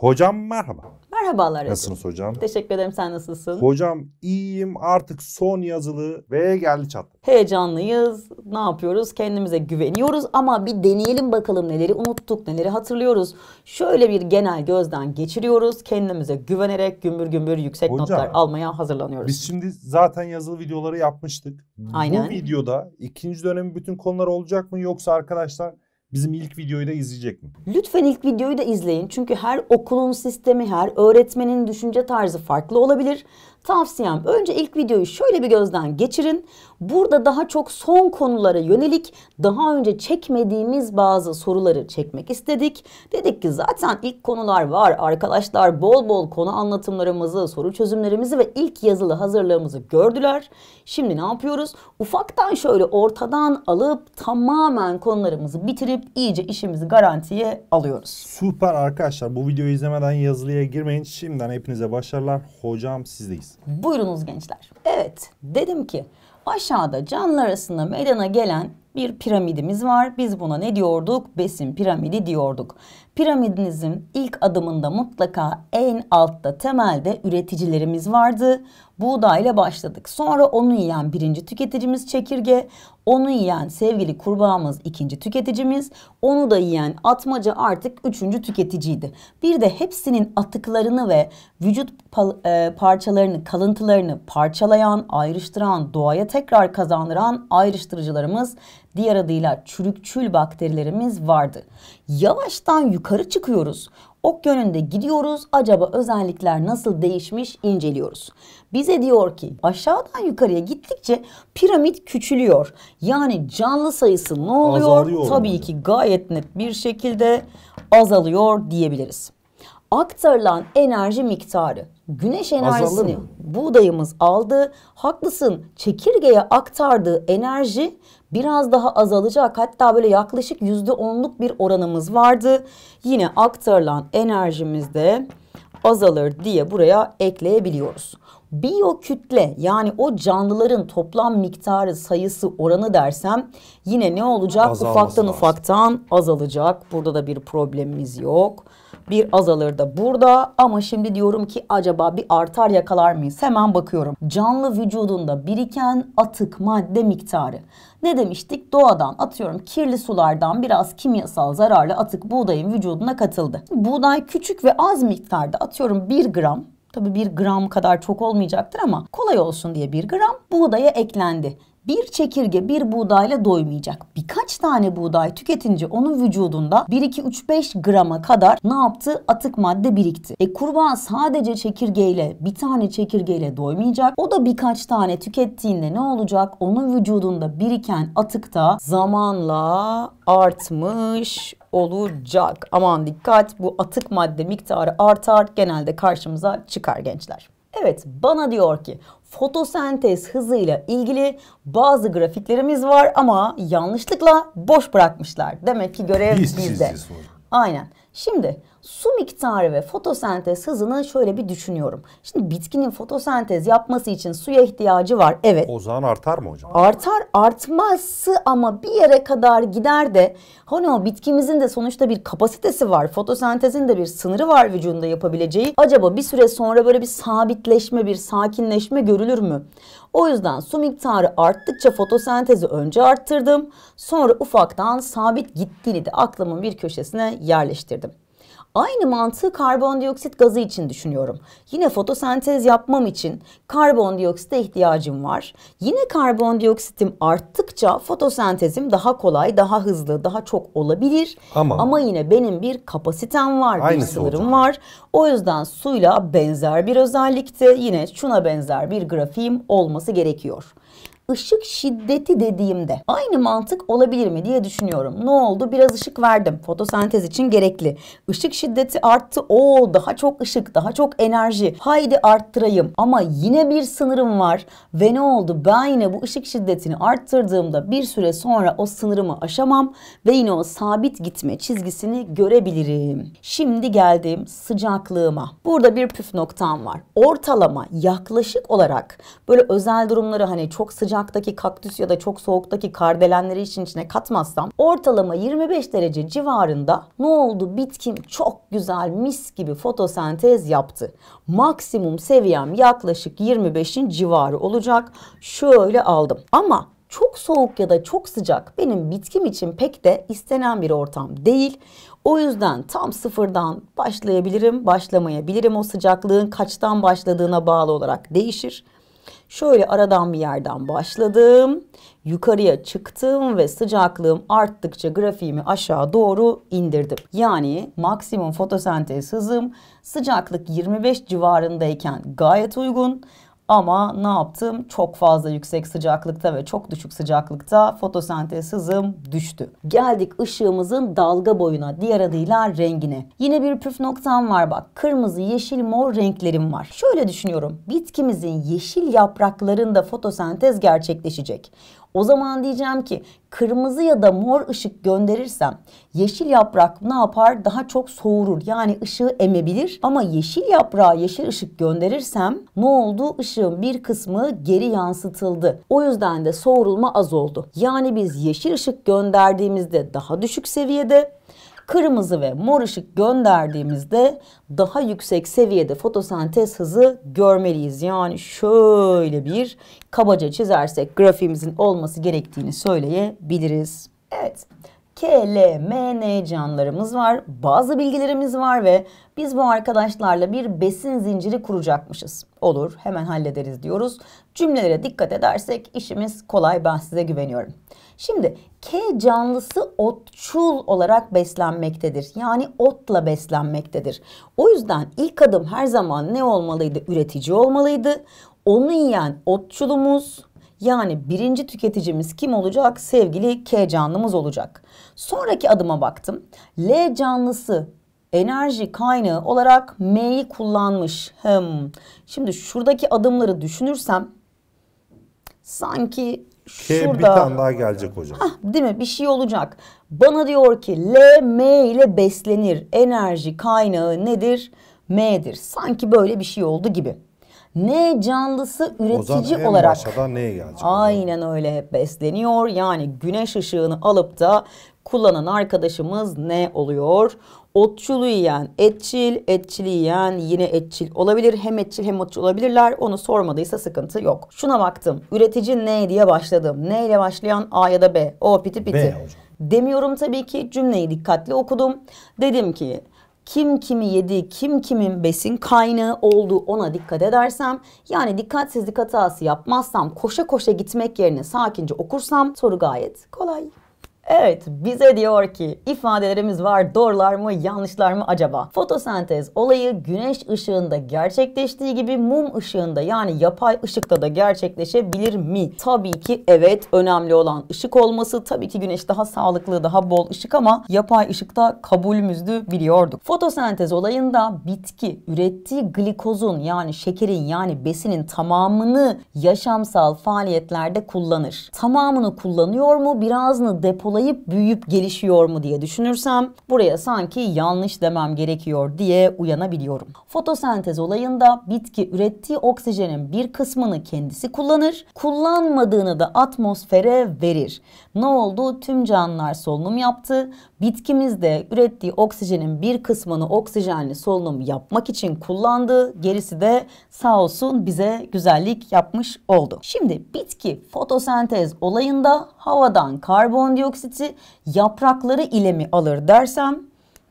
Hocam merhaba. Merhabalar. Nasılsınız hocam? Teşekkür ederim. Sen nasılsın? Hocam iyiyim. Artık son yazılı ve geldi çattı. Heyecanlıyız. Ne yapıyoruz? Kendimize güveniyoruz ama bir deneyelim bakalım neleri unuttuk, neleri hatırlıyoruz. Şöyle bir genel gözden geçiriyoruz. Kendimize güvenerek gümbür gümbür yüksek hocam, notlar almaya hazırlanıyoruz. Biz şimdi zaten yazılı videoları yapmıştık. Aynen. Bu videoda ikinci dönemin bütün konuları olacak mı yoksa arkadaşlar Bizim ilk videoyu da izleyecek mi? Lütfen ilk videoyu da izleyin. Çünkü her okulun sistemi, her öğretmenin düşünce tarzı farklı olabilir. Tavsiyem önce ilk videoyu şöyle bir gözden geçirin. Burada daha çok son konulara yönelik daha önce çekmediğimiz bazı soruları çekmek istedik. Dedik ki zaten ilk konular var. Arkadaşlar bol bol konu anlatımlarımızı, soru çözümlerimizi ve ilk yazılı hazırlığımızı gördüler. Şimdi ne yapıyoruz? Ufaktan şöyle ortadan alıp tamamen konularımızı bitirip iyice işimizi garantiye alıyoruz. Süper arkadaşlar bu videoyu izlemeden yazılıya girmeyin. Şimdiden hepinize başarılar. Hocam sizdeyiz. Buyurunuz gençler. Evet dedim ki aşağıda canlı arasında meydana gelen bir piramidimiz var. Biz buna ne diyorduk? Besin piramidi diyorduk. Piramidinizin ilk adımında mutlaka en altta temelde üreticilerimiz vardı. Buğdayla başladık. Sonra onu yiyen birinci tüketicimiz çekirge, onu yiyen sevgili kurbağamız ikinci tüketicimiz, onu da yiyen atmaca artık üçüncü tüketiciydi. Bir de hepsinin atıklarını ve vücut e, parçalarını, kalıntılarını parçalayan, ayrıştıran, doğaya tekrar kazandıran ayrıştırıcılarımız diğer adıyla çürükçül bakterilerimiz vardı. Yavaştan yukarı çıkıyoruz. Ok yönünde gidiyoruz. Acaba özellikler nasıl değişmiş inceliyoruz. Bize diyor ki aşağıdan yukarıya gittikçe piramit küçülüyor. Yani canlı sayısı ne oluyor? Azalıyor Tabii ki gayet net bir şekilde azalıyor diyebiliriz aktarılan enerji miktarı. Güneş enerjisini buğdayımız aldı. Haklısın çekirgeye aktardığı enerji biraz daha azalacak. Hatta böyle yaklaşık yüzde onluk bir oranımız vardı. Yine aktarılan enerjimizde azalır diye buraya ekleyebiliyoruz biyokütle yani o canlıların toplam miktarı sayısı oranı dersem yine ne olacak? Azalması ufaktan lazım. ufaktan azalacak. Burada da bir problemimiz yok. Bir azalır da burada ama şimdi diyorum ki acaba bir artar yakalar mıyız? Hemen bakıyorum. Canlı vücudunda biriken atık madde miktarı. Ne demiştik? Doğadan atıyorum kirli sulardan biraz kimyasal zararlı atık buğdayın vücuduna katıldı. Buğday küçük ve az miktarda atıyorum 1 gram Tabii bir gram kadar çok olmayacaktır ama kolay olsun diye bir gram buğdaya eklendi. Bir çekirge bir buğdayla doymayacak. Birkaç tane buğday tüketince onun vücudunda 1-2-3-5 grama kadar ne yaptı? Atık madde birikti. E kurbağa sadece çekirgeyle bir tane çekirgeyle doymayacak. O da birkaç tane tükettiğinde ne olacak? Onun vücudunda biriken atık da zamanla artmış olacak. Aman dikkat bu atık madde miktarı artar genelde karşımıza çıkar gençler. Evet bana diyor ki fotosentez hızıyla ilgili bazı grafiklerimiz var ama yanlışlıkla boş bırakmışlar. Demek ki görev bizde. Aynen. Şimdi su miktarı ve fotosentez hızını şöyle bir düşünüyorum. Şimdi bitkinin fotosentez yapması için suya ihtiyacı var. Evet. O zaman artar mı hocam? Artar artması ama bir yere kadar gider de hani o bitkimizin de sonuçta bir kapasitesi var. Fotosentezin de bir sınırı var vücudunda yapabileceği. Acaba bir süre sonra böyle bir sabitleşme, bir sakinleşme görülür mü? O yüzden su miktarı arttıkça fotosentezi önce arttırdım. Sonra ufaktan sabit gittiğini de aklımın bir köşesine yerleştirdim. Aynı mantığı karbondioksit gazı için düşünüyorum. Yine fotosentez yapmam için karbondioksite ihtiyacım var. Yine karbondioksitim arttıkça fotosentezim daha kolay, daha hızlı, daha çok olabilir. Ama, Ama yine benim bir kapasitem var, bir sınırım var. O yüzden suyla benzer bir özellikte yine şuna benzer bir grafiğim olması gerekiyor ışık şiddeti dediğimde aynı mantık olabilir mi diye düşünüyorum. Ne oldu? Biraz ışık verdim. Fotosentez için gerekli. Işık şiddeti arttı. O daha çok ışık, daha çok enerji. Haydi arttırayım. Ama yine bir sınırım var. Ve ne oldu? Ben yine bu ışık şiddetini arttırdığımda bir süre sonra o sınırımı aşamam ve yine o sabit gitme çizgisini görebilirim. Şimdi geldim sıcaklığıma. Burada bir püf noktam var. Ortalama yaklaşık olarak böyle özel durumları hani çok sıcak sıcaktaki kaktüs ya da çok soğuktaki kardelenleri işin içine katmazsam ortalama 25 derece civarında ne oldu bitkim çok güzel mis gibi fotosentez yaptı. Maksimum seviyem yaklaşık 25'in civarı olacak. Şöyle aldım. Ama çok soğuk ya da çok sıcak benim bitkim için pek de istenen bir ortam değil. O yüzden tam sıfırdan başlayabilirim, başlamayabilirim. O sıcaklığın kaçtan başladığına bağlı olarak değişir. Şöyle aradan bir yerden başladım. Yukarıya çıktım ve sıcaklığım arttıkça grafiğimi aşağı doğru indirdim. Yani maksimum fotosentez hızım sıcaklık 25 civarındayken gayet uygun. Ama ne yaptım? Çok fazla yüksek sıcaklıkta ve çok düşük sıcaklıkta fotosentez hızım düştü. Geldik ışığımızın dalga boyuna, diğer adıyla rengine. Yine bir püf noktam var bak. Kırmızı, yeşil, mor renklerim var. Şöyle düşünüyorum. Bitkimizin yeşil yapraklarında fotosentez gerçekleşecek. O zaman diyeceğim ki kırmızı ya da mor ışık gönderirsem yeşil yaprak ne yapar? Daha çok soğurur. Yani ışığı emebilir. Ama yeşil yaprağa yeşil ışık gönderirsem ne oldu? Işığın bir kısmı geri yansıtıldı. O yüzden de soğurulma az oldu. Yani biz yeşil ışık gönderdiğimizde daha düşük seviyede Kırmızı ve mor ışık gönderdiğimizde daha yüksek seviyede fotosentez hızı görmeliyiz. Yani şöyle bir kabaca çizersek grafiğimizin olması gerektiğini söyleyebiliriz. Evet. KLMN canlarımız var, bazı bilgilerimiz var ve biz bu arkadaşlarla bir besin zinciri kuracakmışız olur hemen hallederiz diyoruz. Cümlelere dikkat edersek işimiz kolay ben size güveniyorum. Şimdi K canlısı otçul olarak beslenmektedir. Yani otla beslenmektedir. O yüzden ilk adım her zaman ne olmalıydı? Üretici olmalıydı. Onu yiyen otçulumuz yani birinci tüketicimiz kim olacak? Sevgili K canlımız olacak. Sonraki adıma baktım. L canlısı enerji kaynağı olarak M'yi kullanmış. Hmm. Şimdi şuradaki adımları düşünürsem sanki şurada... K bir tane daha gelecek hocam. Hah, değil mi? Bir şey olacak. Bana diyor ki L, M ile beslenir. Enerji kaynağı nedir? M'dir. Sanki böyle bir şey oldu gibi. Ne canlısı üretici en olarak. Başa neye gelecek? Aynen öyle hep besleniyor. Yani güneş ışığını alıp da kullanan arkadaşımız ne oluyor? Otçulu yiyen etçil, etçili yiyen yine etçil olabilir. Hem etçil hem otçul olabilirler. Onu sormadıysa sıkıntı yok. Şuna baktım. Üretici ne diye başladım. Ne ile başlayan A ya da B. O piti piti. B hocam. Demiyorum tabii ki cümleyi dikkatli okudum. Dedim ki kim kimi yedi, kim kimin besin kaynağı oldu ona dikkat edersem yani dikkatsizlik hatası yapmazsam koşa koşa gitmek yerine sakince okursam soru gayet kolay. Evet bize diyor ki ifadelerimiz var doğrular mı yanlışlar mı acaba? Fotosentez olayı güneş ışığında gerçekleştiği gibi mum ışığında yani yapay ışıkta da gerçekleşebilir mi? Tabii ki evet önemli olan ışık olması. Tabii ki güneş daha sağlıklı daha bol ışık ama yapay ışıkta kabulümüzdü biliyorduk. Fotosentez olayında bitki ürettiği glikozun yani şekerin yani besinin tamamını yaşamsal faaliyetlerde kullanır. Tamamını kullanıyor mu birazını depolayabilir zayıflayıp büyüyüp gelişiyor mu diye düşünürsem buraya sanki yanlış demem gerekiyor diye uyanabiliyorum. Fotosentez olayında bitki ürettiği oksijenin bir kısmını kendisi kullanır, kullanmadığını da atmosfere verir. Ne oldu? Tüm canlılar solunum yaptı. Bitkimiz de ürettiği oksijenin bir kısmını oksijenli solunum yapmak için kullandı. Gerisi de sağ olsun bize güzellik yapmış oldu. Şimdi bitki fotosentez olayında havadan karbondioksiti yaprakları ile mi alır dersem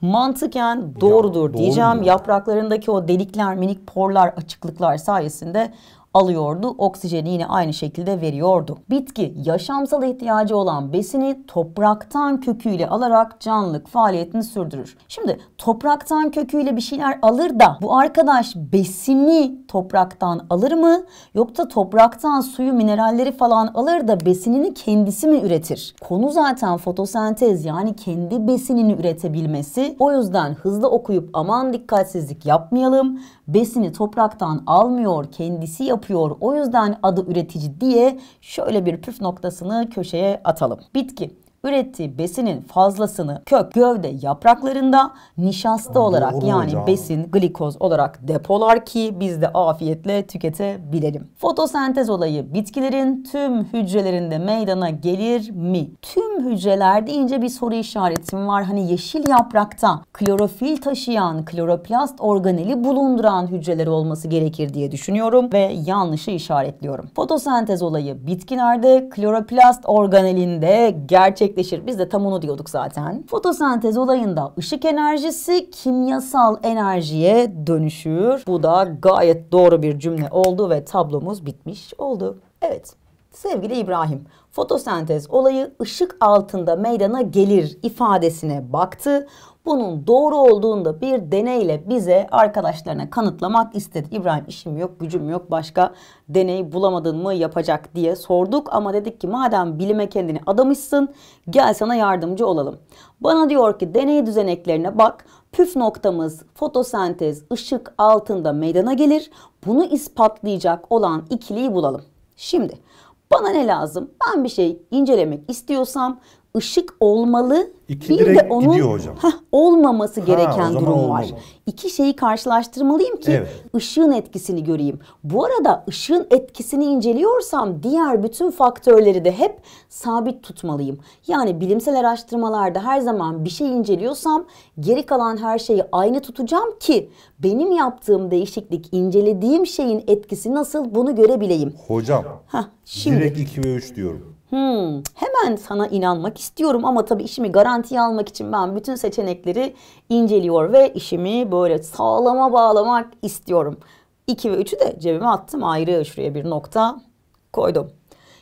mantıken doğrudur ya, diyeceğim. Doğru. Yapraklarındaki o delikler, minik porlar, açıklıklar sayesinde alıyordu. Oksijeni yine aynı şekilde veriyordu. Bitki yaşamsal ihtiyacı olan besini topraktan köküyle alarak canlılık faaliyetini sürdürür. Şimdi topraktan köküyle bir şeyler alır da bu arkadaş besini topraktan alır mı? Yoksa topraktan suyu, mineralleri falan alır da besinini kendisi mi üretir? Konu zaten fotosentez yani kendi besinini üretebilmesi. O yüzden hızlı okuyup aman dikkatsizlik yapmayalım. Besini topraktan almıyor, kendisi yapıyor yapıyor. O yüzden adı üretici diye şöyle bir püf noktasını köşeye atalım. Bitki ürettiği besinin fazlasını kök, gövde, yapraklarında nişasta olarak yani hocam. besin, glikoz olarak depolar ki biz de afiyetle tüketebilelim. Fotosentez olayı bitkilerin tüm hücrelerinde meydana gelir mi? Tüm hücrelerde ince bir soru işaretim var. Hani yeşil yaprakta klorofil taşıyan, kloroplast organeli bulunduran hücreleri olması gerekir diye düşünüyorum ve yanlışı işaretliyorum. Fotosentez olayı bitkilerde, kloroplast organelinde gerçek gerçekleşir. Biz de tam onu diyorduk zaten. Fotosentez olayında ışık enerjisi kimyasal enerjiye dönüşür. Bu da gayet doğru bir cümle oldu ve tablomuz bitmiş oldu. Evet. Sevgili İbrahim, fotosentez olayı ışık altında meydana gelir ifadesine baktı. Bunun doğru olduğunu da bir deneyle bize arkadaşlarına kanıtlamak istedi. İbrahim işim yok, gücüm yok, başka deney bulamadın mı yapacak diye sorduk. Ama dedik ki madem bilime kendini adamışsın gel sana yardımcı olalım. Bana diyor ki deney düzeneklerine bak. Püf noktamız fotosentez ışık altında meydana gelir. Bunu ispatlayacak olan ikiliyi bulalım. Şimdi bana ne lazım? Ben bir şey incelemek istiyorsam ışık olmalı İki bir de onun hocam. Heh, olmaması gereken ha, durum olmalı. var. İki şeyi karşılaştırmalıyım ki evet. ışığın etkisini göreyim. Bu arada ışığın etkisini inceliyorsam diğer bütün faktörleri de hep sabit tutmalıyım. Yani bilimsel araştırmalarda her zaman bir şey inceliyorsam geri kalan her şeyi aynı tutacağım ki benim yaptığım değişiklik incelediğim şeyin etkisi nasıl bunu görebileyim. Hocam Heh, şimdi. direkt 2 ve 3 diyorum. Hmm, hemen sana inanmak istiyorum ama tabii işimi garanti garantiye almak için ben bütün seçenekleri inceliyor ve işimi böyle sağlama bağlamak istiyorum. 2 ve 3'ü de cebime attım ayrı şuraya bir nokta koydum.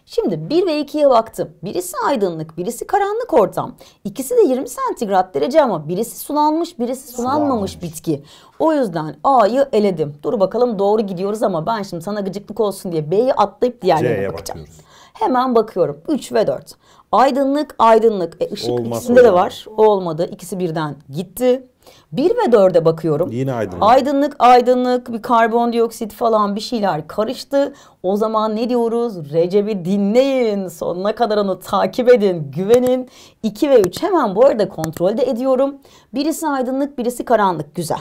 Şimdi 1 ve 2'ye baktım. Birisi aydınlık, birisi karanlık ortam. İkisi de 20 santigrat derece ama birisi sulanmış, birisi sulanmamış bitki. O yüzden A'yı eledim. Dur bakalım doğru gidiyoruz ama ben şimdi sana gıcıklık olsun diye B'yi atlayıp diğerlerine bakacağım. bakıyoruz. Hemen bakıyorum. 3 ve 4. Aydınlık, aydınlık. E, ışık Olmaz ikisinde hocam. de var. olmadı. İkisi birden gitti. 1 ve 4'e bakıyorum. Yine aydınlık. Aydınlık, aydınlık, bir karbondioksit falan bir şeyler karıştı. O zaman ne diyoruz? Recep'i dinleyin, sonuna kadar onu takip edin, güvenin. 2 ve 3 hemen bu arada kontrolde ediyorum. Birisi aydınlık, birisi karanlık. Güzel.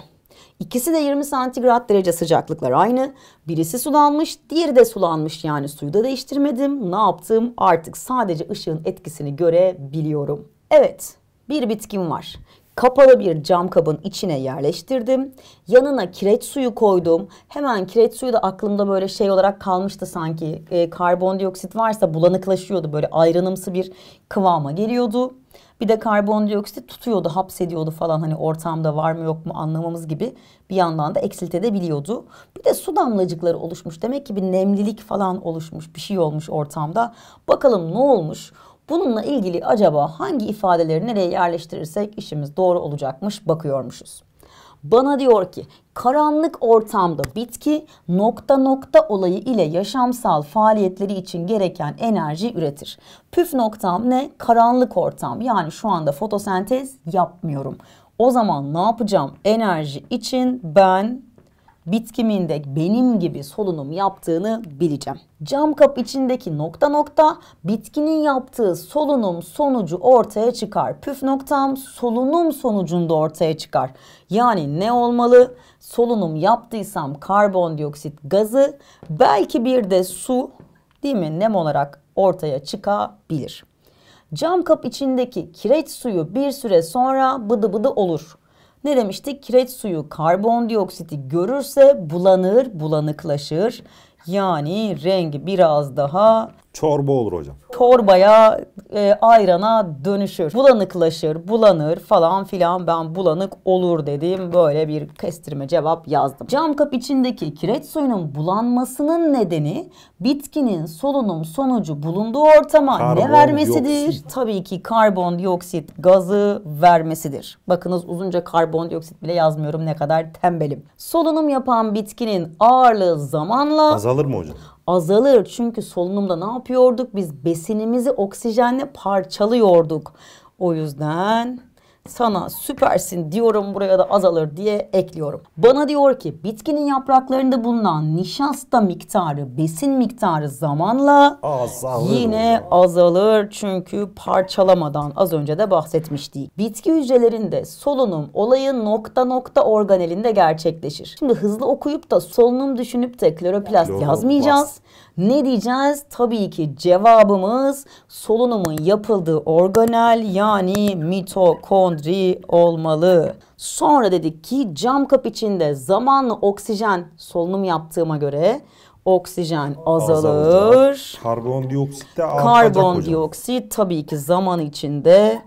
İkisi de 20 santigrat derece sıcaklıklar aynı. Birisi sulanmış, diğeri de sulanmış yani suyu da değiştirmedim. Ne yaptım? Artık sadece ışığın etkisini görebiliyorum. Evet, bir bitkim var. Kapalı bir cam kabın içine yerleştirdim. Yanına kireç suyu koydum. Hemen kireç suyu da aklımda böyle şey olarak kalmıştı sanki. E, karbondioksit varsa bulanıklaşıyordu. Böyle ayrınımsı bir kıvama geliyordu. Bir de karbondioksit tutuyordu, hapsediyordu falan hani ortamda var mı yok mu anlamamız gibi bir yandan da eksiltebiliyordu. Bir de su damlacıkları oluşmuş. Demek ki bir nemlilik falan oluşmuş, bir şey olmuş ortamda. Bakalım ne olmuş? Bununla ilgili acaba hangi ifadeleri nereye yerleştirirsek işimiz doğru olacakmış bakıyormuşuz. Bana diyor ki karanlık ortamda bitki nokta nokta olayı ile yaşamsal faaliyetleri için gereken enerji üretir. Püf noktam ne? Karanlık ortam yani şu anda fotosentez yapmıyorum. O zaman ne yapacağım? Enerji için ben bitkimin de benim gibi solunum yaptığını bileceğim. Cam kap içindeki nokta nokta bitkinin yaptığı solunum sonucu ortaya çıkar. Püf noktam solunum sonucunda ortaya çıkar. Yani ne olmalı? Solunum yaptıysam karbondioksit gazı belki bir de su değil mi nem olarak ortaya çıkabilir. Cam kap içindeki kireç suyu bir süre sonra bıdı bıdı olur. Ne demiştik? Kireç suyu karbondioksiti görürse bulanır, bulanıklaşır. Yani rengi biraz daha Çorba olur hocam. Çorbaya, e, ayrana dönüşür. Bulanıklaşır, bulanır falan filan ben bulanık olur dediğim böyle bir kestirme cevap yazdım. Cam kap içindeki kireç suyunun bulanmasının nedeni bitkinin solunum sonucu bulunduğu ortama karbon ne vermesidir? Dioksit. Tabii ki karbondioksit gazı vermesidir. Bakınız uzunca karbondioksit bile yazmıyorum ne kadar tembelim. Solunum yapan bitkinin ağırlığı zamanla azalır mı hocam? azalır. Çünkü solunumda ne yapıyorduk? Biz besinimizi oksijenle parçalıyorduk. O yüzden sana süpersin diyorum buraya da azalır diye ekliyorum. Bana diyor ki bitkinin yapraklarında bulunan nişasta miktarı, besin miktarı zamanla azalır. yine azalır çünkü parçalamadan az önce de bahsetmiştik. Bitki hücrelerinde solunum olayı nokta nokta organelinde gerçekleşir. Şimdi hızlı okuyup da solunum düşünüp de kloroplast Kloroplast. yazmayacağız. Ne diyeceğiz? Tabii ki cevabımız solunumun yapıldığı organel yani mitokondri olmalı. Sonra dedik ki cam kap içinde zamanla oksijen solunum yaptığıma göre oksijen azalır. Karbondioksit de Karbondioksit tabii ki zaman içinde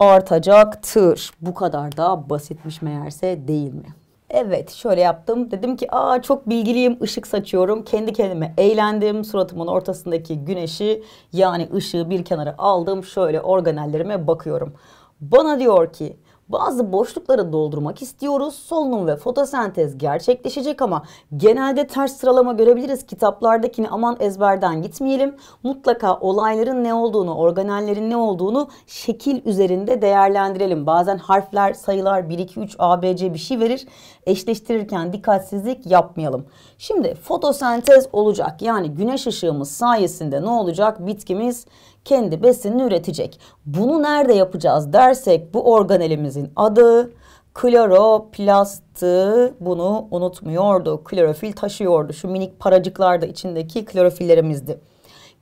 artacaktır. Bu kadar da basitmiş meğerse değil mi? Evet şöyle yaptım. Dedim ki aa çok bilgiliyim ışık saçıyorum. Kendi kendime eğlendim. Suratımın ortasındaki güneşi yani ışığı bir kenara aldım. Şöyle organellerime bakıyorum. Bana diyor ki bazı boşlukları doldurmak istiyoruz. Solunum ve fotosentez gerçekleşecek ama genelde ters sıralama görebiliriz. Kitaplardakini aman ezberden gitmeyelim. Mutlaka olayların ne olduğunu, organellerin ne olduğunu şekil üzerinde değerlendirelim. Bazen harfler, sayılar 1, 2, 3, A, B, C bir şey verir. Eşleştirirken dikkatsizlik yapmayalım. Şimdi fotosentez olacak. Yani güneş ışığımız sayesinde ne olacak? Bitkimiz kendi besini üretecek. Bunu nerede yapacağız dersek bu organelimizin adı kloroplastı bunu unutmuyordu. Klorofil taşıyordu. Şu minik paracıklar da içindeki klorofillerimizdi.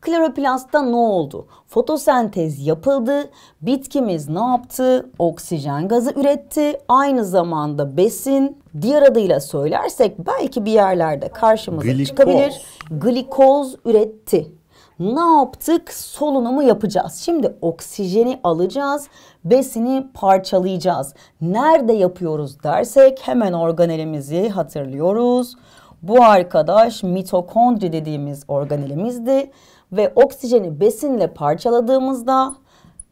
Kloroplastta ne oldu? Fotosentez yapıldı. Bitkimiz ne yaptı? Oksijen gazı üretti. Aynı zamanda besin, diğer adıyla söylersek belki bir yerlerde karşımıza Glikoz. çıkabilir. Glikoz üretti ne yaptık? Solunumu yapacağız. Şimdi oksijeni alacağız, besini parçalayacağız. Nerede yapıyoruz dersek hemen organelimizi hatırlıyoruz. Bu arkadaş mitokondri dediğimiz organelimizdi ve oksijeni besinle parçaladığımızda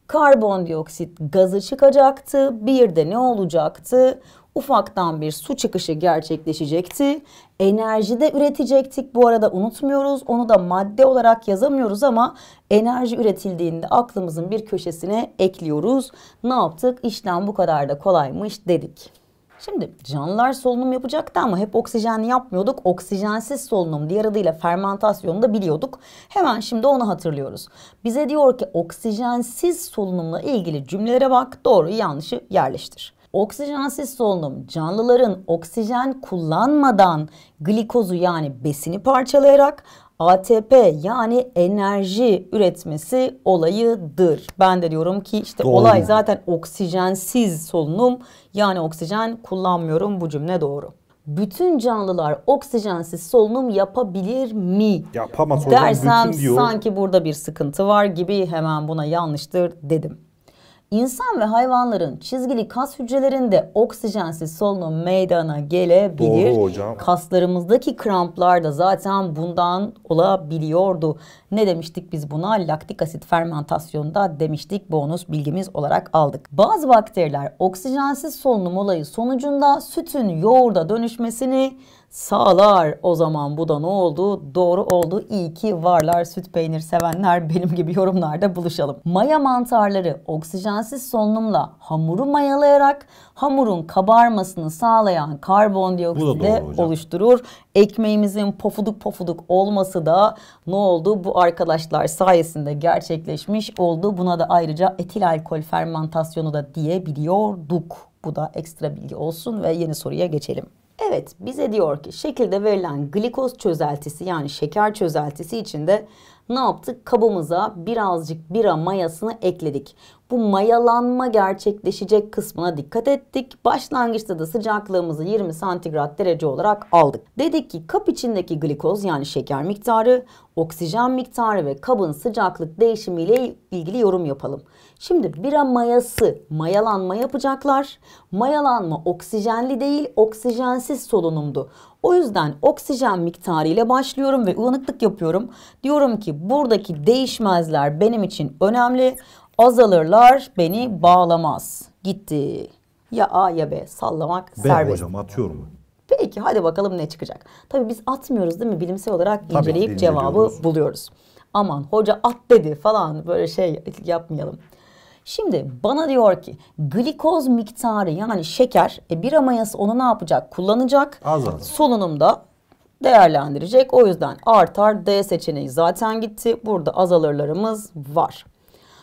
karbondioksit gazı çıkacaktı. Bir de ne olacaktı? ufaktan bir su çıkışı gerçekleşecekti. Enerji de üretecektik bu arada unutmuyoruz. Onu da madde olarak yazamıyoruz ama enerji üretildiğinde aklımızın bir köşesine ekliyoruz. Ne yaptık? İşlem bu kadar da kolaymış dedik. Şimdi canlılar solunum yapacaktı ama hep oksijenli yapmıyorduk. Oksijensiz solunum diğer adıyla fermentasyonu da biliyorduk. Hemen şimdi onu hatırlıyoruz. Bize diyor ki oksijensiz solunumla ilgili cümlelere bak doğruyu yanlışı yerleştir. Oksijensiz solunum canlıların oksijen kullanmadan glikozu yani besini parçalayarak ATP yani enerji üretmesi olayıdır. Ben de diyorum ki işte doğru. olay zaten oksijensiz solunum yani oksijen kullanmıyorum bu cümle doğru. Bütün canlılar oksijensiz solunum yapabilir mi? Yapamaz. Dersem sanki burada bir sıkıntı var gibi hemen buna yanlıştır dedim. İnsan ve hayvanların çizgili kas hücrelerinde oksijensiz solunum meydana gelebilir. Doğru hocam. Kaslarımızdaki kramplar da zaten bundan olabiliyordu. Ne demiştik biz buna? Laktik asit fermentasyonda demiştik. Bonus bilgimiz olarak aldık. Bazı bakteriler oksijensiz solunum olayı sonucunda sütün yoğurda dönüşmesini sağlar. O zaman bu da ne oldu? Doğru oldu. İyi ki varlar süt peynir sevenler benim gibi yorumlarda buluşalım. Maya mantarları oksijensiz solunumla hamuru mayalayarak hamurun kabarmasını sağlayan karbondioksidi oluşturur. Ekmeğimizin pofuduk pofuduk olması da ne oldu? Bu arkadaşlar sayesinde gerçekleşmiş oldu. Buna da ayrıca etil alkol fermentasyonu da diyebiliyorduk. Bu da ekstra bilgi olsun ve yeni soruya geçelim. Evet bize diyor ki şekilde verilen glikoz çözeltisi yani şeker çözeltisi içinde ne yaptık? Kabımıza birazcık bira mayasını ekledik. Bu mayalanma gerçekleşecek kısmına dikkat ettik. Başlangıçta da sıcaklığımızı 20 santigrat derece olarak aldık. Dedik ki kap içindeki glikoz yani şeker miktarı, oksijen miktarı ve kabın sıcaklık değişimiyle ilgili yorum yapalım. Şimdi bira mayası mayalanma yapacaklar. Mayalanma oksijenli değil oksijensiz solunumdu. O yüzden oksijen miktarı ile başlıyorum ve uyanıklık yapıyorum. Diyorum ki buradaki değişmezler benim için önemli. Azalırlar beni bağlamaz. Gitti. Ya A ya B sallamak B serbest. hocam atıyorum. Peki hadi bakalım ne çıkacak. Tabii biz atmıyoruz değil mi? Bilimsel olarak Tabii, inceleyip cevabı buluyoruz. Aman hoca at dedi falan böyle şey yapmayalım. Şimdi bana diyor ki glikoz miktarı yani şeker e, bir amayası onu ne yapacak? Kullanacak. Azalır. Solunumda değerlendirecek. O yüzden artar D seçeneği zaten gitti. Burada azalırlarımız var.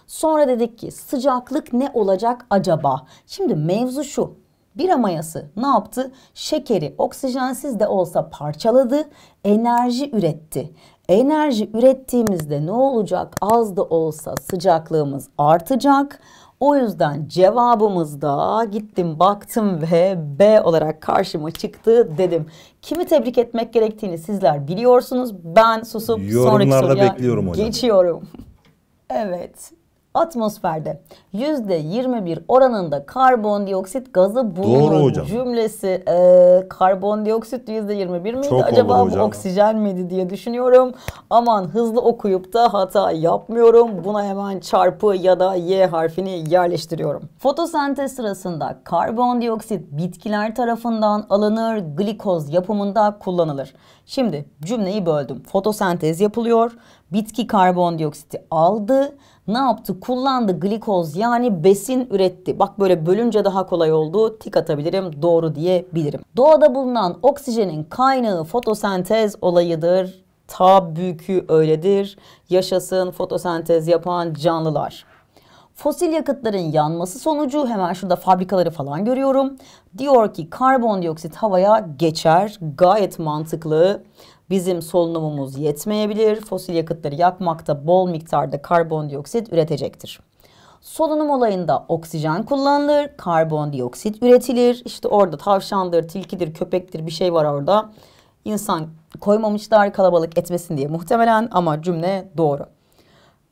Sonra dedik ki sıcaklık ne olacak acaba? Şimdi mevzu şu. Bir amayası ne yaptı? Şekeri oksijensiz de olsa parçaladı, enerji üretti enerji ürettiğimizde ne olacak? Az da olsa sıcaklığımız artacak. O yüzden cevabımız da gittim baktım ve B olarak karşıma çıktı dedim. Kimi tebrik etmek gerektiğini sizler biliyorsunuz. Ben susup sonraki soruya bekliyorum hocam. geçiyorum. evet atmosferde %21 oranında karbondioksit gazı bulunur. Doğru hocam. Cümlesi e, karbondioksit %21 miydi Çok acaba bu oksijen miydi diye düşünüyorum. Aman hızlı okuyup da hata yapmıyorum. Buna hemen çarpı ya da Y harfini yerleştiriyorum. Fotosentez sırasında karbondioksit bitkiler tarafından alınır, glikoz yapımında kullanılır. Şimdi cümleyi böldüm. Fotosentez yapılıyor, bitki karbondioksiti aldı ne yaptı? Kullandı glikoz yani besin üretti. Bak böyle bölünce daha kolay oldu. Tik atabilirim doğru diyebilirim. Doğada bulunan oksijenin kaynağı fotosentez olayıdır. Tabii ki öyledir. Yaşasın fotosentez yapan canlılar. Fosil yakıtların yanması sonucu hemen şurada fabrikaları falan görüyorum. Diyor ki karbondioksit havaya geçer. Gayet mantıklı. Bizim solunumumuz yetmeyebilir. Fosil yakıtları yakmakta bol miktarda karbondioksit üretecektir. Solunum olayında oksijen kullanılır, karbondioksit üretilir. İşte orada tavşandır, tilkidir, köpektir bir şey var orada. İnsan koymamışlar kalabalık etmesin diye muhtemelen ama cümle doğru.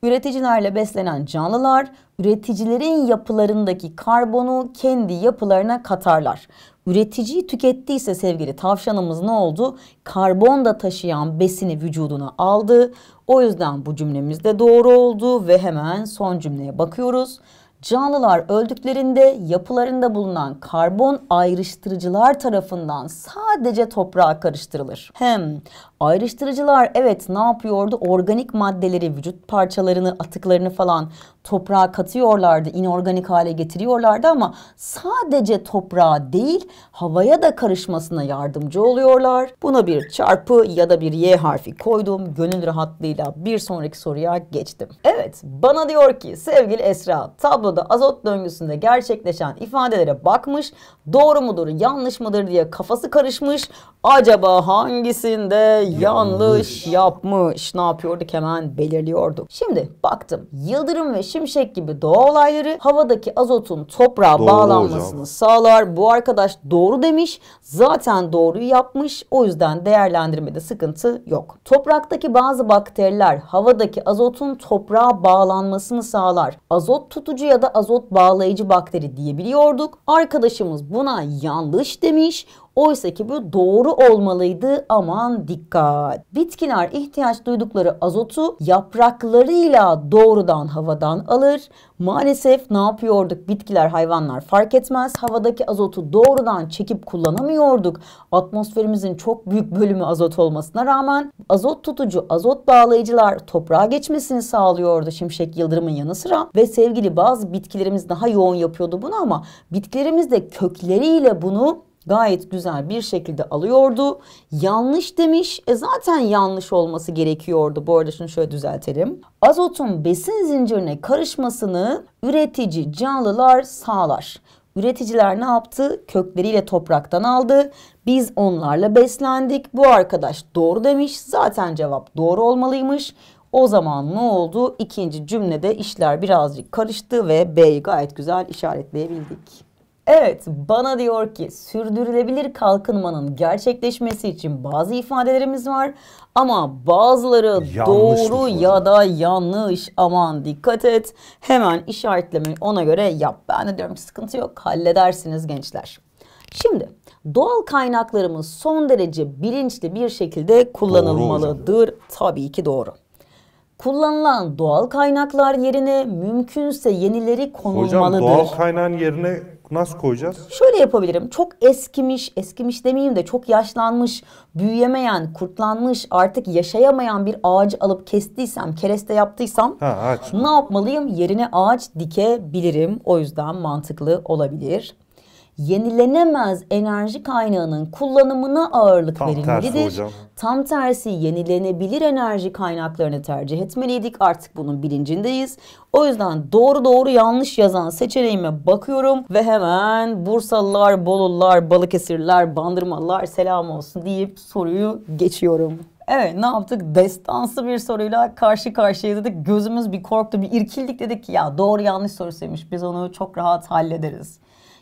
Üreticilerle beslenen canlılar üreticilerin yapılarındaki karbonu kendi yapılarına katarlar. Üreticiyi tükettiyse sevgili tavşanımız ne oldu? Karbon da taşıyan besini vücuduna aldı. O yüzden bu cümlemiz de doğru oldu ve hemen son cümleye bakıyoruz. Canlılar öldüklerinde yapılarında bulunan karbon ayrıştırıcılar tarafından sadece toprağa karıştırılır. Hem Ayrıştırıcılar evet ne yapıyordu? Organik maddeleri, vücut parçalarını, atıklarını falan toprağa katıyorlardı, inorganik hale getiriyorlardı ama sadece toprağa değil havaya da karışmasına yardımcı oluyorlar. Buna bir çarpı ya da bir Y harfi koydum. Gönül rahatlığıyla bir sonraki soruya geçtim. Evet bana diyor ki sevgili Esra tabloda azot döngüsünde gerçekleşen ifadelere bakmış. Doğru mudur yanlış mıdır diye kafası karışmış. Acaba hangisinde yanlış yapmış. Ne yapıyorduk hemen belirliyorduk. Şimdi baktım yıldırım ve şimşek gibi doğa olayları havadaki azotun toprağa doğru bağlanmasını hocam. sağlar. Bu arkadaş doğru demiş. Zaten doğruyu yapmış. O yüzden değerlendirmede sıkıntı yok. Topraktaki bazı bakteriler havadaki azotun toprağa bağlanmasını sağlar. Azot tutucu ya da azot bağlayıcı bakteri diyebiliyorduk. Arkadaşımız buna yanlış demiş. Oysa ki bu doğru olmalıydı aman dikkat. Bitkiler ihtiyaç duydukları azotu yapraklarıyla doğrudan havadan alır. Maalesef ne yapıyorduk bitkiler hayvanlar fark etmez. Havadaki azotu doğrudan çekip kullanamıyorduk. Atmosferimizin çok büyük bölümü azot olmasına rağmen azot tutucu azot bağlayıcılar toprağa geçmesini sağlıyordu şimşek yıldırımın yanı sıra. Ve sevgili bazı bitkilerimiz daha yoğun yapıyordu bunu ama bitkilerimiz de kökleriyle bunu gayet güzel bir şekilde alıyordu. Yanlış demiş. E zaten yanlış olması gerekiyordu. Bu arada şunu şöyle düzeltelim. Azotun besin zincirine karışmasını üretici canlılar sağlar. Üreticiler ne yaptı? Kökleriyle topraktan aldı. Biz onlarla beslendik. Bu arkadaş doğru demiş. Zaten cevap doğru olmalıymış. O zaman ne oldu? İkinci cümlede işler birazcık karıştı ve B'yi gayet güzel işaretleyebildik. Evet, bana diyor ki sürdürülebilir kalkınmanın gerçekleşmesi için bazı ifadelerimiz var ama bazıları Yanlıştır doğru ya da yanlış. Aman dikkat et. Hemen işaretlemeyi ona göre yap. Ben de diyorum ki sıkıntı yok. Halledersiniz gençler. Şimdi doğal kaynaklarımız son derece bilinçli bir şekilde kullanılmalıdır. Tabii ki doğru. Kullanılan doğal kaynaklar yerine mümkünse yenileri konulmalıdır. Hocam doğal kaynağın yerine nasıl koyacağız? Şöyle yapabilirim. Çok eskimiş, eskimiş demeyeyim de çok yaşlanmış, büyüyemeyen, kurtlanmış, artık yaşayamayan bir ağaç alıp kestiysem, kereste yaptıysam ha, ne yapmalıyım? Yerine ağaç dikebilirim. O yüzden mantıklı olabilir yenilenemez enerji kaynağının kullanımına ağırlık Tam verilmelidir. Tersi hocam. Tam tersi yenilenebilir enerji kaynaklarını tercih etmeliydik. Artık bunun bilincindeyiz. O yüzden doğru doğru yanlış yazan seçeneğime bakıyorum ve hemen Bursalılar, Bolular, Balıkesirliler, Bandırmalılar selam olsun deyip soruyu geçiyorum. Evet ne yaptık? Destansı bir soruyla karşı karşıya dedik. Gözümüz bir korktu, bir irkildik dedik ki ya doğru yanlış sorusuymuş. Biz onu çok rahat hallederiz.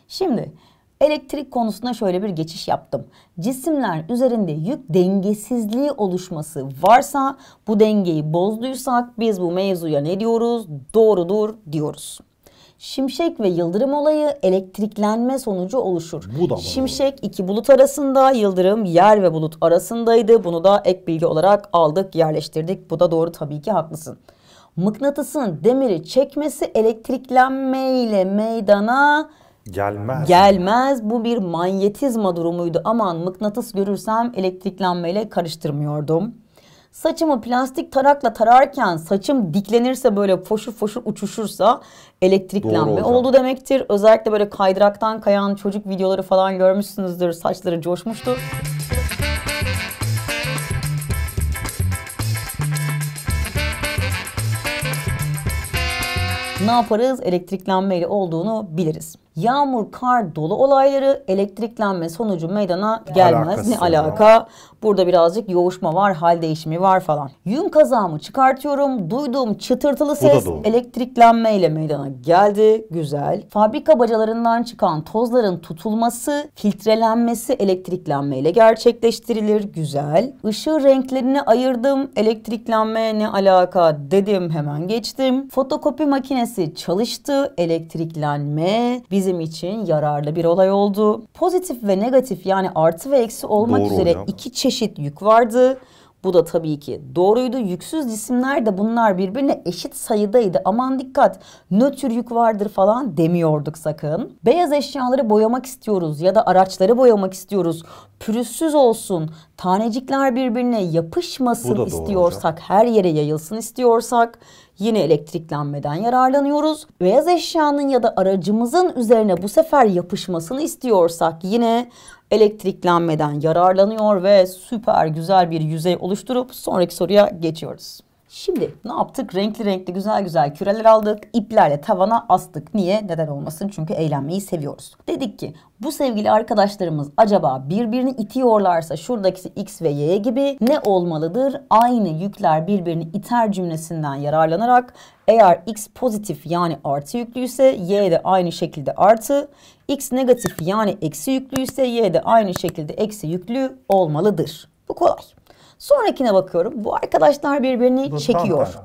Şimdi Elektrik konusuna şöyle bir geçiş yaptım. Cisimler üzerinde yük dengesizliği oluşması varsa bu dengeyi bozduysak biz bu mevzuya ne diyoruz? Doğrudur diyoruz. Şimşek ve yıldırım olayı elektriklenme sonucu oluşur. Bu da Şimşek iki bulut arasında, yıldırım yer ve bulut arasındaydı. Bunu da ek bilgi olarak aldık, yerleştirdik. Bu da doğru tabii ki haklısın. Mıknatısın demiri çekmesi elektriklenmeyle meydana Gelmez. Gelmez. Bu bir manyetizma durumuydu. Aman mıknatıs görürsem elektriklenmeyle karıştırmıyordum. Saçımı plastik tarakla tararken saçım diklenirse böyle foşur foşur uçuşursa elektriklenme oldu demektir. Özellikle böyle kaydıraktan kayan çocuk videoları falan görmüşsünüzdür. Saçları coşmuştu. ne yaparız? Elektriklenmeyle olduğunu biliriz yağmur kar dolu olayları elektriklenme sonucu meydana gelmez. ne alaka? Ya. Burada birazcık yoğuşma var, hal değişimi var falan. Yün kazamı çıkartıyorum. Duyduğum çıtırtılı ses elektriklenme ile meydana geldi. Güzel. Fabrika bacalarından çıkan tozların tutulması, filtrelenmesi elektriklenme ile gerçekleştirilir. Güzel. Işığı renklerini ayırdım. Elektriklenme ne alaka dedim hemen geçtim. Fotokopi makinesi çalıştı. Elektriklenme. Biz bizim için yararlı bir olay oldu. Pozitif ve negatif yani artı ve eksi olmak Doğru üzere hocam. iki çeşit yük vardı. Bu da tabii ki doğruydu. Yüksüz cisimler de bunlar birbirine eşit sayıdaydı. Aman dikkat nötr yük vardır falan demiyorduk sakın. Beyaz eşyaları boyamak istiyoruz ya da araçları boyamak istiyoruz. Pürüzsüz olsun, tanecikler birbirine yapışmasın istiyorsak, her yere yayılsın istiyorsak yine elektriklenmeden yararlanıyoruz. Beyaz eşyanın ya da aracımızın üzerine bu sefer yapışmasını istiyorsak yine elektriklenmeden yararlanıyor ve süper güzel bir yüzey oluşturup sonraki soruya geçiyoruz. Şimdi ne yaptık? Renkli renkli güzel güzel küreler aldık. İplerle tavana astık. Niye? Neden olmasın? Çünkü eğlenmeyi seviyoruz. Dedik ki bu sevgili arkadaşlarımız acaba birbirini itiyorlarsa şuradaki X ve Y gibi ne olmalıdır? Aynı yükler birbirini iter cümlesinden yararlanarak eğer X pozitif yani artı yüklüyse Y de aynı şekilde artı x negatif yani eksi yüklüyse y de aynı şekilde eksi yüklü olmalıdır. Bu kolay. Sonrakine bakıyorum. Bu arkadaşlar birbirini Bu çekiyor. Tam,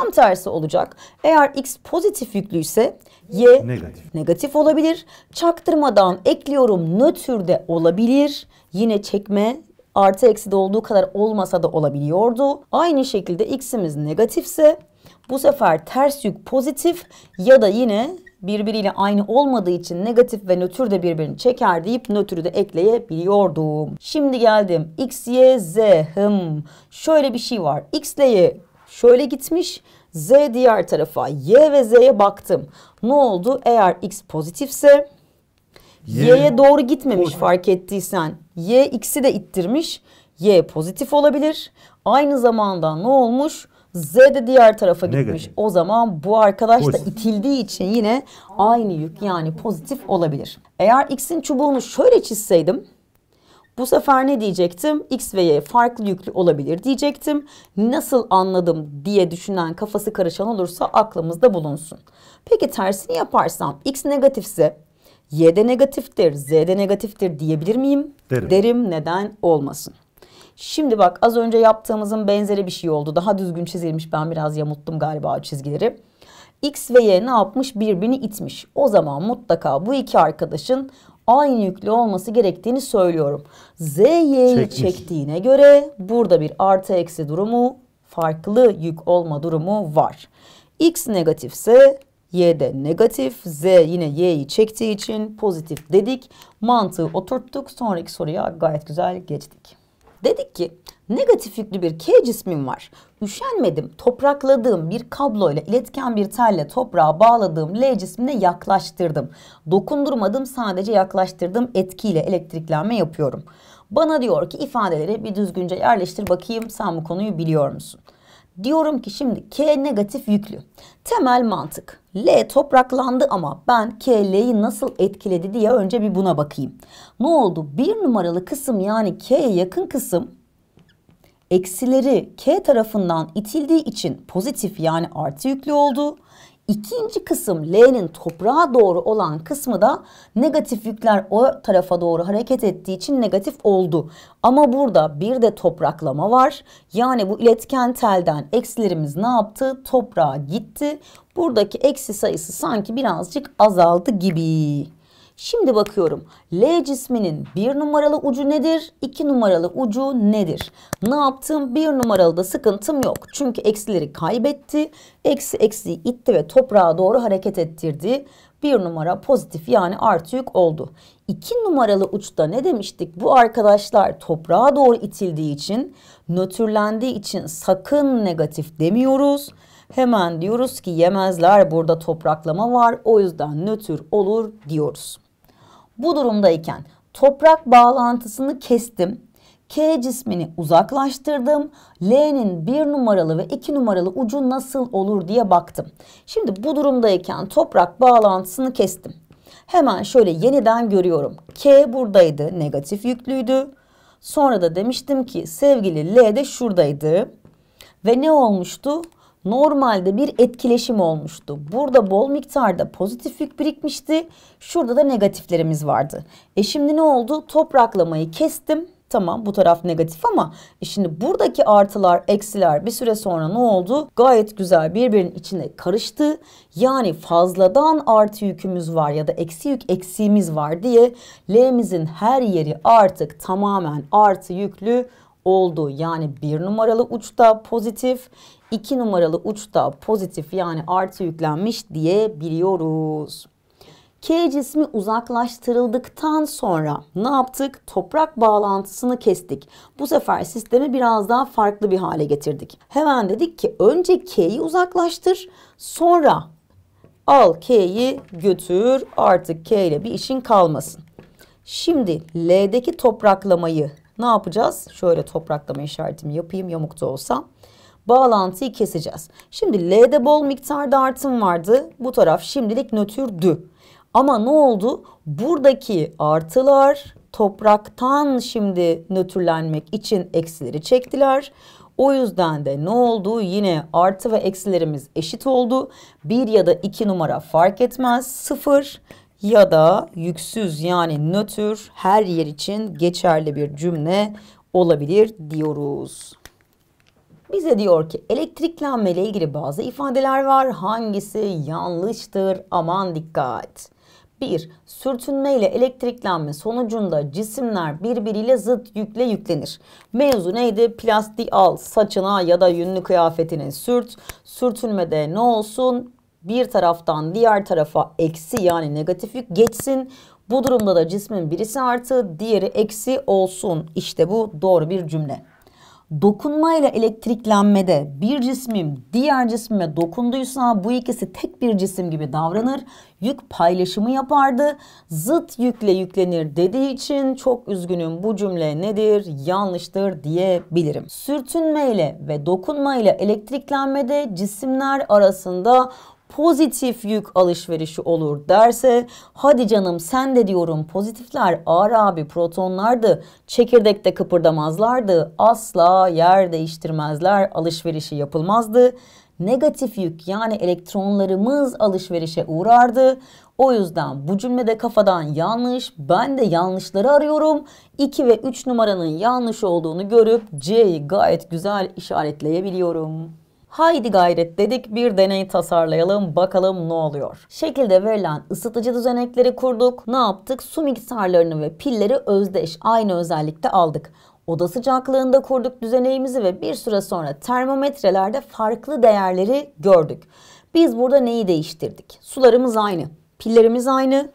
tam tersi olacak. Eğer x pozitif yüklüyse y negatif. negatif olabilir. Çaktırmadan ekliyorum nötr de olabilir. Yine çekme artı eksi de olduğu kadar olmasa da olabiliyordu. Aynı şekilde x'imiz negatifse bu sefer ters yük pozitif ya da yine birbiriyle aynı olmadığı için negatif ve nötr de birbirini çeker deyip nötrü de ekleyebiliyordum. Şimdi geldim. X, Y, Z. Hım. Şöyle bir şey var. X ile Y şöyle gitmiş. Z diğer tarafa. Y ve Z'ye baktım. Ne oldu? Eğer X pozitifse Y'ye doğru gitmemiş pozitif. fark ettiysen. Y X'i de ittirmiş. Y pozitif olabilir. Aynı zamanda ne olmuş? Z de diğer tarafa gitmiş. Negatif. O zaman bu arkadaş pozitif. da itildiği için yine aynı yük yani pozitif olabilir. Eğer X'in çubuğunu şöyle çizseydim bu sefer ne diyecektim? X ve Y farklı yüklü olabilir diyecektim. Nasıl anladım diye düşünen kafası karışan olursa aklımızda bulunsun. Peki tersini yaparsam X negatifse Y de negatiftir, Z de negatiftir diyebilir miyim? Derim. Derim neden olmasın. Şimdi bak az önce yaptığımızın benzeri bir şey oldu. Daha düzgün çizilmiş. Ben biraz yamuttum galiba çizgileri. X ve Y ne yapmış? Birbirini itmiş. O zaman mutlaka bu iki arkadaşın aynı yüklü olması gerektiğini söylüyorum. Z, Y'yi çektiğine göre burada bir artı eksi durumu farklı yük olma durumu var. X negatifse Y de negatif. Z yine Y'yi çektiği için pozitif dedik. Mantığı oturttuk. Sonraki soruya gayet güzel geçtik. Dedik ki negatif yüklü bir K cismim var. Üşenmedim, toprakladığım bir kablo ile iletken bir telle toprağa bağladığım L cismine yaklaştırdım. Dokundurmadım sadece yaklaştırdım etkiyle elektriklenme yapıyorum. Bana diyor ki ifadeleri bir düzgünce yerleştir bakayım sen bu konuyu biliyor musun? Diyorum ki şimdi K negatif yüklü. Temel mantık. L topraklandı ama ben K L'yi nasıl etkiledi diye önce bir buna bakayım. Ne oldu? Bir numaralı kısım yani K'ye yakın kısım eksileri K tarafından itildiği için pozitif yani artı yüklü oldu. İkinci kısım L'nin toprağa doğru olan kısmı da negatif yükler o tarafa doğru hareket ettiği için negatif oldu. Ama burada bir de topraklama var. Yani bu iletken telden eksilerimiz ne yaptı? Toprağa gitti. Buradaki eksi sayısı sanki birazcık azaldı gibi. Şimdi bakıyorum. L cisminin bir numaralı ucu nedir? İki numaralı ucu nedir? Ne yaptım? Bir numaralı da sıkıntım yok. Çünkü eksileri kaybetti. Eksi eksi itti ve toprağa doğru hareket ettirdi. Bir numara pozitif yani artı yük oldu. İki numaralı uçta ne demiştik? Bu arkadaşlar toprağa doğru itildiği için, nötrlendiği için sakın negatif demiyoruz. Hemen diyoruz ki yemezler burada topraklama var o yüzden nötr olur diyoruz. Bu durumdayken toprak bağlantısını kestim. K cismini uzaklaştırdım. L'nin bir numaralı ve iki numaralı ucu nasıl olur diye baktım. Şimdi bu durumdayken toprak bağlantısını kestim. Hemen şöyle yeniden görüyorum. K buradaydı, negatif yüklüydü. Sonra da demiştim ki sevgili L de şuradaydı. Ve ne olmuştu? normalde bir etkileşim olmuştu. Burada bol miktarda pozitif yük birikmişti. Şurada da negatiflerimiz vardı. E şimdi ne oldu? Topraklamayı kestim. Tamam bu taraf negatif ama e şimdi buradaki artılar eksiler bir süre sonra ne oldu? Gayet güzel birbirinin içine karıştı. Yani fazladan artı yükümüz var ya da eksi yük eksiğimiz var diye L'mizin her yeri artık tamamen artı yüklü oldu. Yani bir numaralı uçta pozitif, 2 numaralı uçta pozitif yani artı yüklenmiş diyebiliyoruz. K cismi uzaklaştırıldıktan sonra ne yaptık? Toprak bağlantısını kestik. Bu sefer sistemi biraz daha farklı bir hale getirdik. Hemen dedik ki önce K'yi uzaklaştır sonra al K'yi götür artık K ile bir işin kalmasın. Şimdi L'deki topraklamayı ne yapacağız? Şöyle topraklama işaretimi yapayım yamukta da olsa bağlantıyı keseceğiz. Şimdi L'de bol miktarda artım vardı. Bu taraf şimdilik nötrdü. Ama ne oldu? Buradaki artılar topraktan şimdi nötrlenmek için eksileri çektiler. O yüzden de ne oldu? Yine artı ve eksilerimiz eşit oldu. 1 ya da 2 numara fark etmez. 0 ya da yüksüz yani nötr her yer için geçerli bir cümle olabilir diyoruz. Bize diyor ki elektriklenme ile ilgili bazı ifadeler var. Hangisi yanlıştır? Aman dikkat. 1. Sürtünme ile elektriklenme sonucunda cisimler birbiriyle zıt yükle yüklenir. Mevzu neydi? Plastiği al saçına ya da yünlü kıyafetine sürt. Sürtünmede ne olsun? Bir taraftan diğer tarafa eksi yani negatif yük geçsin. Bu durumda da cismin birisi artı diğeri eksi olsun. İşte bu doğru bir cümle dokunmayla elektriklenmede bir cismin diğer cisme dokunduysa bu ikisi tek bir cisim gibi davranır. Yük paylaşımı yapardı. Zıt yükle yüklenir dediği için çok üzgünüm bu cümle nedir? Yanlıştır diyebilirim. Sürtünmeyle ve dokunmayla elektriklenmede cisimler arasında pozitif yük alışverişi olur derse hadi canım sen de diyorum pozitifler ağır abi protonlardı çekirdekte kıpırdamazlardı asla yer değiştirmezler alışverişi yapılmazdı negatif yük yani elektronlarımız alışverişe uğrardı. O yüzden bu cümlede kafadan yanlış, ben de yanlışları arıyorum. 2 ve 3 numaranın yanlış olduğunu görüp C'yi gayet güzel işaretleyebiliyorum. Haydi gayret dedik bir deney tasarlayalım bakalım ne oluyor. Şekilde verilen ısıtıcı düzenekleri kurduk. Ne yaptık? Su miktarlarını ve pilleri özdeş aynı özellikte aldık. Oda sıcaklığında kurduk düzeneğimizi ve bir süre sonra termometrelerde farklı değerleri gördük. Biz burada neyi değiştirdik? Sularımız aynı, pillerimiz aynı,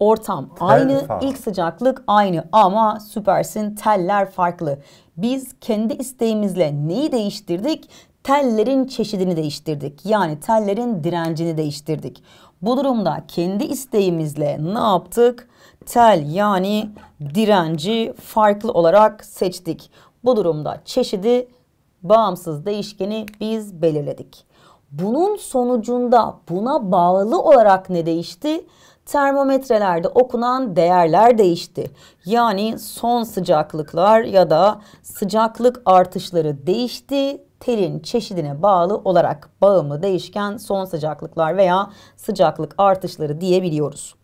ortam aynı, ilk sıcaklık aynı ama süpersin teller farklı. Biz kendi isteğimizle neyi değiştirdik? tellerin çeşidini değiştirdik. Yani tellerin direncini değiştirdik. Bu durumda kendi isteğimizle ne yaptık? Tel yani direnci farklı olarak seçtik. Bu durumda çeşidi bağımsız değişkeni biz belirledik. Bunun sonucunda buna bağlı olarak ne değişti? Termometrelerde okunan değerler değişti. Yani son sıcaklıklar ya da sıcaklık artışları değişti terin çeşidine bağlı olarak bağımlı değişken son sıcaklıklar veya sıcaklık artışları diyebiliyoruz.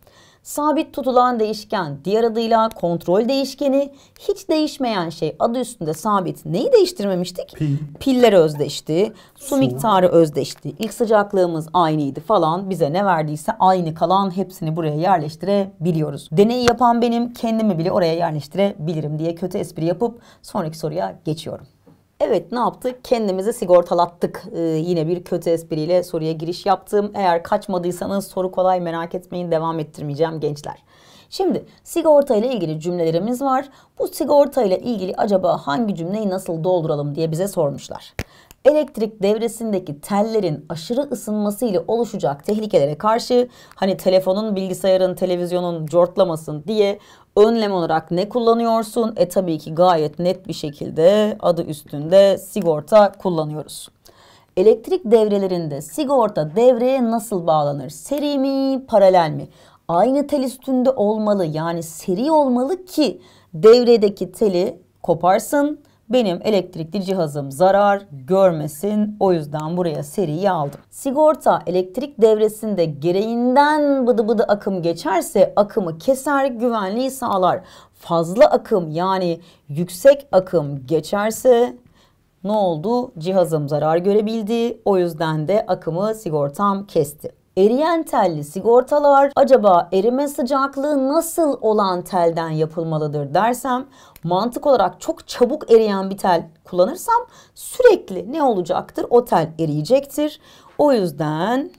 Sabit tutulan değişken diğer adıyla kontrol değişkeni hiç değişmeyen şey adı üstünde sabit neyi değiştirmemiştik? Pil. Piller özdeşti, su, su miktarı özdeşti, ilk sıcaklığımız aynıydı falan bize ne verdiyse aynı kalan hepsini buraya yerleştirebiliyoruz. Deneyi yapan benim kendimi bile oraya yerleştirebilirim diye kötü espri yapıp sonraki soruya geçiyorum. Evet ne yaptık? Kendimizi sigortalattık. Ee, yine bir kötü espriyle soruya giriş yaptım. Eğer kaçmadıysanız soru kolay merak etmeyin devam ettirmeyeceğim gençler. Şimdi sigorta ile ilgili cümlelerimiz var. Bu sigorta ile ilgili acaba hangi cümleyi nasıl dolduralım diye bize sormuşlar elektrik devresindeki tellerin aşırı ısınması ile oluşacak tehlikelere karşı hani telefonun, bilgisayarın, televizyonun cortlamasın diye önlem olarak ne kullanıyorsun? E tabii ki gayet net bir şekilde adı üstünde sigorta kullanıyoruz. Elektrik devrelerinde sigorta devreye nasıl bağlanır? Seri mi, paralel mi? Aynı tel üstünde olmalı yani seri olmalı ki devredeki teli koparsın benim elektrikli cihazım zarar görmesin. O yüzden buraya seriyi aldım. Sigorta elektrik devresinde gereğinden bıdı bıdı akım geçerse akımı keser güvenliği sağlar. Fazla akım yani yüksek akım geçerse ne oldu? Cihazım zarar görebildi. O yüzden de akımı sigortam kesti eriyen telli sigortalar acaba erime sıcaklığı nasıl olan telden yapılmalıdır dersem mantık olarak çok çabuk eriyen bir tel kullanırsam sürekli ne olacaktır? O tel eriyecektir. O yüzden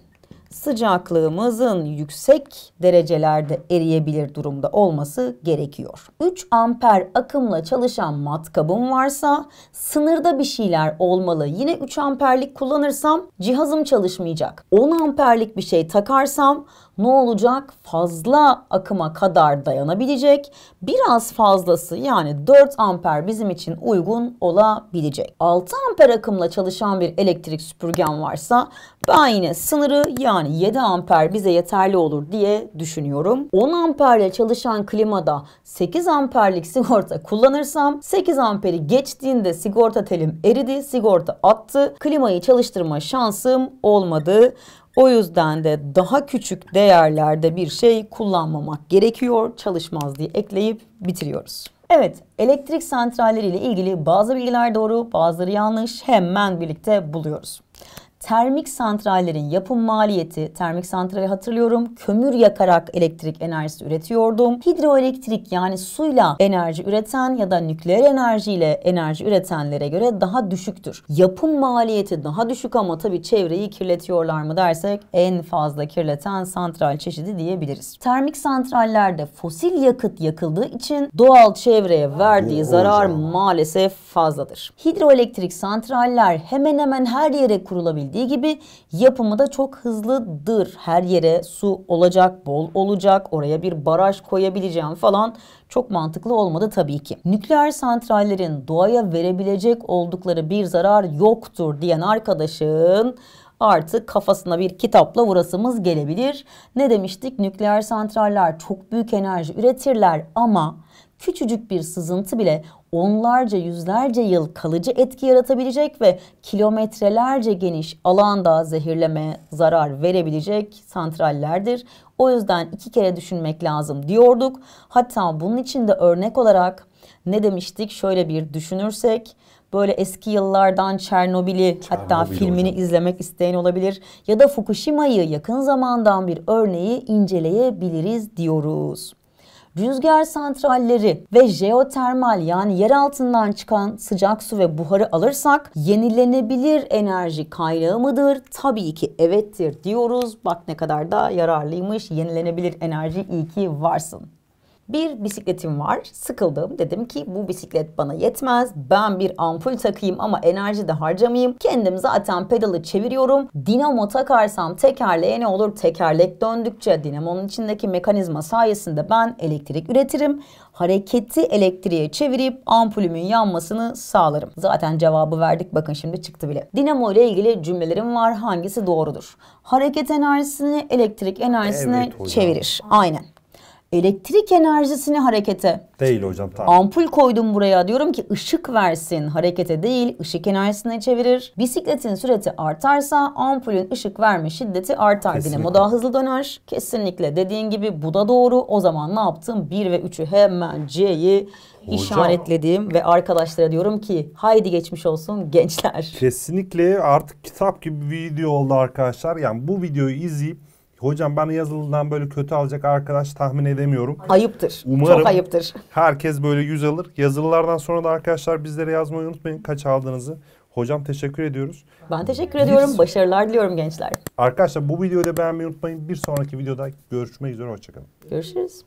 sıcaklığımızın yüksek derecelerde eriyebilir durumda olması gerekiyor. 3 amper akımla çalışan matkabım varsa sınırda bir şeyler olmalı. Yine 3 amperlik kullanırsam cihazım çalışmayacak. 10 amperlik bir şey takarsam ne olacak? Fazla akıma kadar dayanabilecek. Biraz fazlası yani 4 amper bizim için uygun olabilecek. 6 amper akımla çalışan bir elektrik süpürgen varsa ben yine sınırı yani 7 amper bize yeterli olur diye düşünüyorum. 10 amperle çalışan klimada 8 amperlik sigorta kullanırsam 8 amperi geçtiğinde sigorta telim eridi, sigorta attı. Klimayı çalıştırma şansım olmadı. O yüzden de daha küçük değerlerde bir şey kullanmamak gerekiyor çalışmaz diye ekleyip bitiriyoruz. Evet, elektrik santralleri ile ilgili bazı bilgiler doğru, bazıları yanlış. Hemen birlikte buluyoruz. Termik santrallerin yapım maliyeti, termik santrali hatırlıyorum kömür yakarak elektrik enerjisi üretiyordum. Hidroelektrik yani suyla enerji üreten ya da nükleer enerjiyle enerji üretenlere göre daha düşüktür. Yapım maliyeti daha düşük ama tabii çevreyi kirletiyorlar mı dersek en fazla kirleten santral çeşidi diyebiliriz. Termik santrallerde fosil yakıt yakıldığı için doğal çevreye verdiği zarar maalesef fazladır. Hidroelektrik santraller hemen hemen her yere kurulabildiği gibi yapımı da çok hızlıdır. Her yere su olacak, bol olacak, oraya bir baraj koyabileceğim falan çok mantıklı olmadı tabii ki. Nükleer santrallerin doğaya verebilecek oldukları bir zarar yoktur diyen arkadaşın artık kafasına bir kitapla vurasımız gelebilir. Ne demiştik? Nükleer santraller çok büyük enerji üretirler ama küçücük bir sızıntı bile onlarca yüzlerce yıl kalıcı etki yaratabilecek ve kilometrelerce geniş alanda zehirleme zarar verebilecek santrallerdir. O yüzden iki kere düşünmek lazım diyorduk. Hatta bunun için de örnek olarak ne demiştik şöyle bir düşünürsek böyle eski yıllardan Çernobil'i hatta filmini hocam. izlemek isteyen olabilir ya da Fukushima'yı yakın zamandan bir örneği inceleyebiliriz diyoruz. Rüzgar santralleri ve jeotermal yani yer altından çıkan sıcak su ve buharı alırsak yenilenebilir enerji kaynağı mıdır? Tabii ki evettir diyoruz. Bak ne kadar da yararlıymış. Yenilenebilir enerji iyi ki varsın. Bir bisikletim var. Sıkıldım. Dedim ki bu bisiklet bana yetmez. Ben bir ampul takayım ama enerji de harcamayayım. Kendim zaten pedalı çeviriyorum. Dinamo takarsam tekerleğe ne olur? Tekerlek döndükçe dinamonun içindeki mekanizma sayesinde ben elektrik üretirim. Hareketi elektriğe çevirip ampulümün yanmasını sağlarım. Zaten cevabı verdik. Bakın şimdi çıktı bile. Dinamo ile ilgili cümlelerim var. Hangisi doğrudur? Hareket enerjisini elektrik enerjisine evet, çevirir. Aynen elektrik enerjisini harekete. Değil hocam tamam. Ampul koydum buraya diyorum ki ışık versin harekete değil ışık enerjisine çevirir. Bisikletin süreti artarsa ampulün ışık verme şiddeti artar. Kesinlikle. Dinamo daha hızlı döner. Kesinlikle dediğin gibi bu da doğru. O zaman ne yaptım? 1 ve 3'ü hemen C'yi işaretledim ve arkadaşlara diyorum ki haydi geçmiş olsun gençler. Kesinlikle artık kitap gibi bir video oldu arkadaşlar. Yani bu videoyu izleyip Hocam bana yazılıdan böyle kötü alacak arkadaş tahmin edemiyorum. Ayıptır. Umarım Çok ayıptır. herkes böyle yüz alır. Yazılılardan sonra da arkadaşlar bizlere yazmayı unutmayın kaç aldığınızı. Hocam teşekkür ediyoruz. Ben teşekkür Biz... ediyorum. Başarılar diliyorum gençler. Arkadaşlar bu videoyu da beğenmeyi unutmayın. Bir sonraki videoda görüşmek üzere. Hoşçakalın. Görüşürüz.